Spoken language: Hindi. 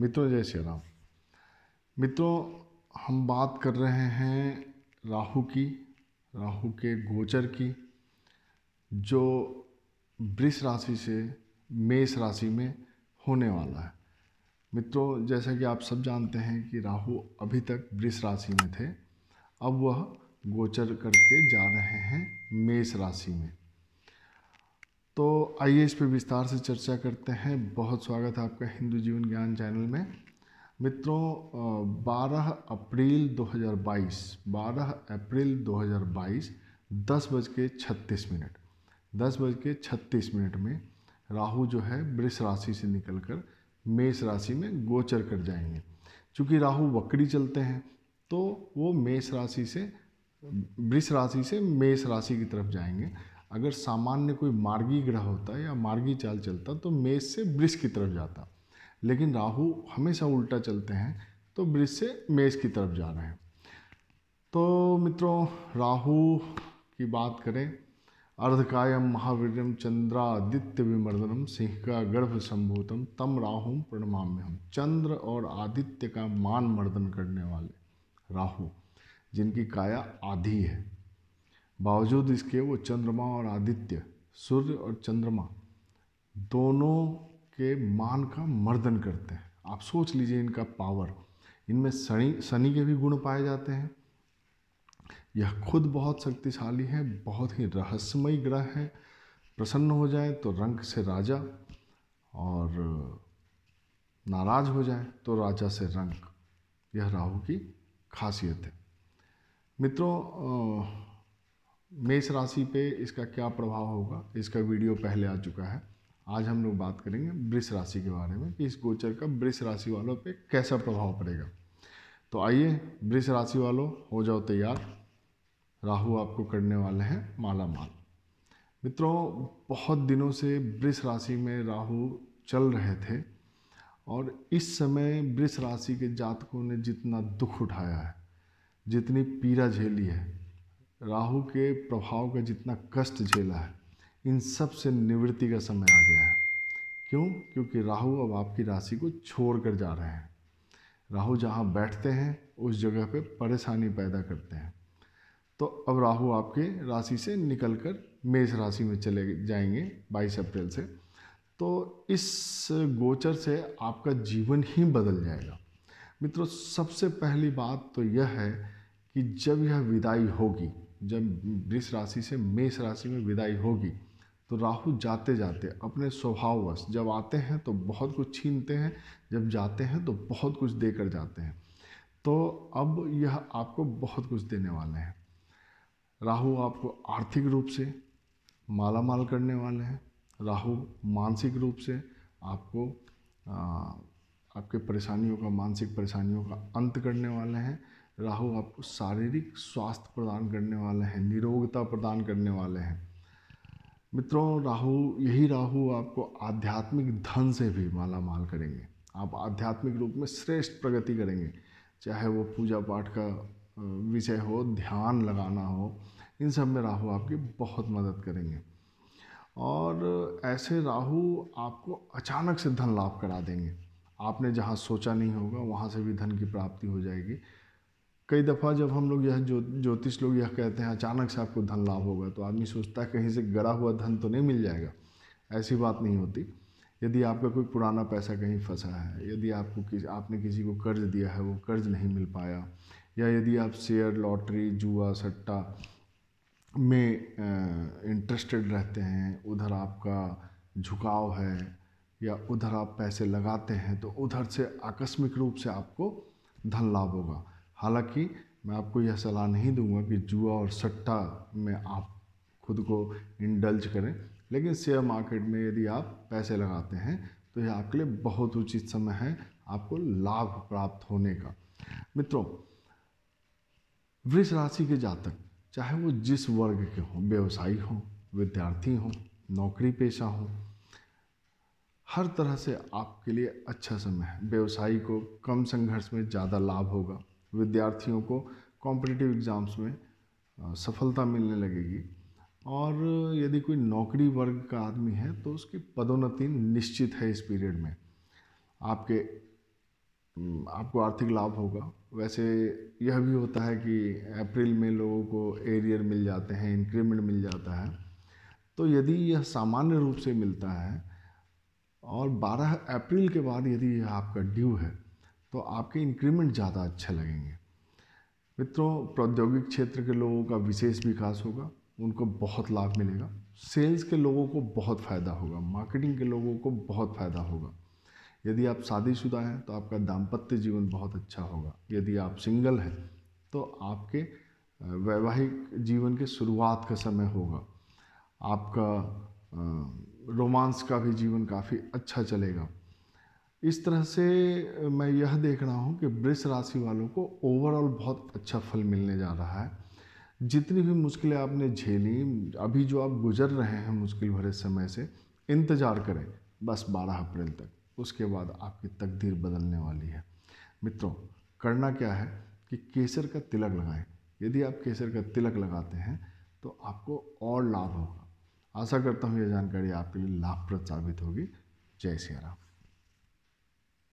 मित्रों जय श्री राम मित्रों हम बात कर रहे हैं राहु की राहु के गोचर की जो वृष राशि से मेष राशि में होने वाला है मित्रों जैसा कि आप सब जानते हैं कि राहु अभी तक वृष राशि में थे अब वह गोचर करके जा रहे हैं मेष राशि में तो आइए इस पर विस्तार से चर्चा करते हैं बहुत स्वागत है आपका हिंदू जीवन ज्ञान चैनल में मित्रों 12 अप्रैल 2022 12 अप्रैल 2022 दस बज के छत्तीस मिनट दस बज के छत्तीस मिनट में राहु जो है वृष राशि से निकलकर मेष राशि में गोचर कर जाएंगे चूँकि राहु वक्री चलते हैं तो वो मेष राशि से वृष राशि से मेष राशि की तरफ जाएंगे अगर सामान्य कोई मार्गी ग्रह होता या मार्गी चाल चलता तो मेष से वृक्ष की तरफ जाता लेकिन राहु हमेशा उल्टा चलते हैं तो वृक्ष से मेष की तरफ जा रहे हैं तो मित्रों राहु की बात करें अर्धकायम महावीरम चंद्रादित्य विमर्दनम सिंह का गर्भ संभूतम तम राहु प्रणमाम हम चंद्र और आदित्य का मान मर्दन करने वाले राहु जिनकी काया आधी है बावजूद इसके वो चंद्रमा और आदित्य सूर्य और चंद्रमा दोनों के मान का मर्दन करते हैं आप सोच लीजिए इनका पावर इनमें शनि शनि के भी गुण पाए जाते हैं यह खुद बहुत शक्तिशाली है बहुत ही रहस्यमय ग्रह है प्रसन्न हो जाए तो रंग से राजा और नाराज हो जाए तो राजा से रंग यह राहु की खासियत है मित्रों मेष राशि पे इसका क्या प्रभाव होगा इसका वीडियो पहले आ चुका है आज हम लोग बात करेंगे वृष राशि के बारे में कि इस गोचर का वृष राशि वालों पे कैसा प्रभाव पड़ेगा तो आइए वृष राशि वालों हो जाओ तैयार राहु आपको करने वाले हैं माला माल मित्रों बहुत दिनों से वृष राशि में राहु चल रहे थे और इस समय वृष राशि के जातकों ने जितना दुख उठाया है जितनी पीड़ा झेली है राहु के प्रभाव का जितना कष्ट झेला है इन सब से निवृत्ति का समय आ गया है क्यों क्योंकि राहु अब आपकी राशि को छोड़ कर जा रहे हैं राहु जहाँ बैठते हैं उस जगह पे परेशानी पैदा करते हैं तो अब राहु आपके राशि से निकल कर मेष राशि में चले जाएंगे बाईस अप्रैल से तो इस गोचर से आपका जीवन ही बदल जाएगा मित्रों सबसे पहली बात तो यह है कि जब यह विदाई होगी जब वृष राशि से मेष राशि में विदाई होगी तो राहु जाते जाते अपने स्वभाववश जब आते हैं तो बहुत कुछ छीनते हैं जब जाते हैं तो बहुत कुछ देकर जाते हैं तो अब यह आपको बहुत कुछ देने वाले हैं राहु आपको आर्थिक रूप से माला माल करने वाले हैं राहु मानसिक रूप से आपको आ, आपके परेशानियों का मानसिक परेशानियों का अंत करने वाले हैं राहु आपको शारीरिक स्वास्थ्य प्रदान करने वाले हैं निरोगता प्रदान करने वाले हैं मित्रों राहु यही राहु आपको आध्यात्मिक धन से भी माला माल करेंगे आप आध्यात्मिक रूप में श्रेष्ठ प्रगति करेंगे चाहे वो पूजा पाठ का विषय हो ध्यान लगाना हो इन सब में राहु आपकी बहुत मदद करेंगे और ऐसे राहु आपको अचानक से धन लाभ करा देंगे आपने जहाँ सोचा नहीं होगा वहाँ से भी धन की प्राप्ति हो जाएगी कई दफ़ा जब हम लोग यह जो ज्योतिष लोग यह कहते हैं अचानक से आपको धन लाभ होगा तो आदमी सोचता है कहीं से गड़ा हुआ धन तो नहीं मिल जाएगा ऐसी बात नहीं होती यदि आपका कोई पुराना पैसा कहीं फंसा है यदि आपको किस आपने किसी को कर्ज दिया है वो कर्ज नहीं मिल पाया या यदि आप शेयर लॉटरी जुआ सट्टा में इंटरेस्टेड रहते हैं उधर आपका झुकाव है या उधर आप पैसे लगाते हैं तो उधर से आकस्मिक रूप से आपको धन लाभ होगा हालांकि मैं आपको यह सलाह नहीं दूंगा कि जुआ और सट्टा में आप खुद को इंडल्ज करें लेकिन शेयर मार्केट में यदि आप पैसे लगाते हैं तो यह आपके लिए बहुत उचित समय है आपको लाभ प्राप्त होने का मित्रों वृष राशि के जातक चाहे वो जिस वर्ग के हों व्यवसायी हों विद्यार्थी हों नौकरी पेशा हों हर तरह से आपके लिए अच्छा समय है व्यवसायी को कम संघर्ष में ज़्यादा लाभ होगा विद्यार्थियों को कॉम्पिटिटिव एग्ज़ाम्स में सफलता मिलने लगेगी और यदि कोई नौकरी वर्ग का आदमी है तो उसकी पदोन्नति निश्चित है इस पीरियड में आपके आपको आर्थिक लाभ होगा वैसे यह भी होता है कि अप्रैल में लोगों को एरियर मिल जाते हैं इंक्रीमेंट मिल जाता है तो यदि यह सामान्य रूप से मिलता है और 12 अप्रैल के बाद यदि यह आपका ड्यू है तो आपके इंक्रीमेंट ज़्यादा अच्छे लगेंगे मित्रों प्रौद्योगिक क्षेत्र के लोगों का विशेष विकास होगा उनको बहुत लाभ मिलेगा सेल्स के लोगों को बहुत फ़ायदा होगा मार्केटिंग के लोगों को बहुत फ़ायदा होगा यदि आप शादीशुदा हैं तो आपका दाम्पत्य जीवन बहुत अच्छा होगा यदि आप सिंगल हैं तो आपके वैवाहिक जीवन के शुरुआत का समय होगा आपका रोमांस का भी जीवन काफ़ी अच्छा चलेगा इस तरह से मैं यह देख रहा हूँ कि वृष राशि वालों को ओवरऑल बहुत अच्छा फल मिलने जा रहा है जितनी भी मुश्किलें आपने झेली अभी जो आप गुजर रहे हैं मुश्किल भरे समय से इंतज़ार करें बस 12 अप्रैल तक उसके बाद आपकी तकदीर बदलने वाली है मित्रों करना क्या है कि केसर का तिलक लगाएं यदि आप केसर का तिलक लगाते हैं तो आपको और लाभ होगा आशा करता हूँ यह जानकारी आपके लिए लाभप्रद साबित होगी जय सिया राम